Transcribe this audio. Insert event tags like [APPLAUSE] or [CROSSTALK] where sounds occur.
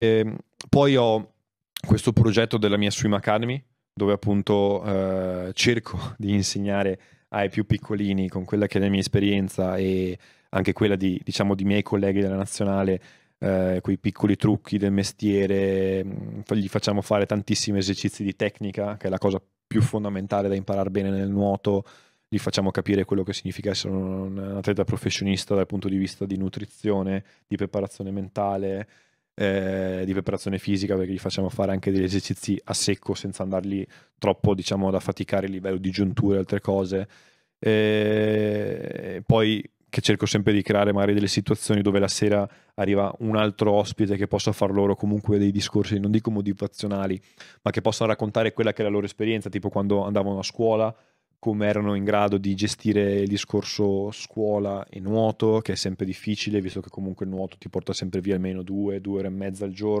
E ehm, poi ho questo progetto della mia Swim Academy, dove appunto eh, cerco [LAUGHS] di insegnare ai più piccolini con quella che è la mia esperienza e anche quella di, diciamo, di miei colleghi della nazionale, eh, quei piccoli trucchi del mestiere, mm, gli facciamo fare tantissimi esercizi di tecnica, che è la cosa più fondamentale da imparare bene nel nuoto, gli facciamo capire quello che significa essere un atleta professionista dal punto di vista di nutrizione, di preparazione mentale, eh, di preparazione fisica perché gli facciamo fare anche degli esercizi a secco senza andarli troppo diciamo ad affaticare il livello di giunture e altre cose e eh, poi che cerco sempre di creare magari delle situazioni dove la sera arriva un altro ospite che possa far loro comunque dei discorsi, non dico motivazionali, ma che possa raccontare quella che è la loro esperienza, tipo quando andavano a scuola, come erano in grado di gestire il discorso scuola e nuoto, che è sempre difficile, visto che comunque il nuoto ti porta sempre via almeno due, due ore e mezza al giorno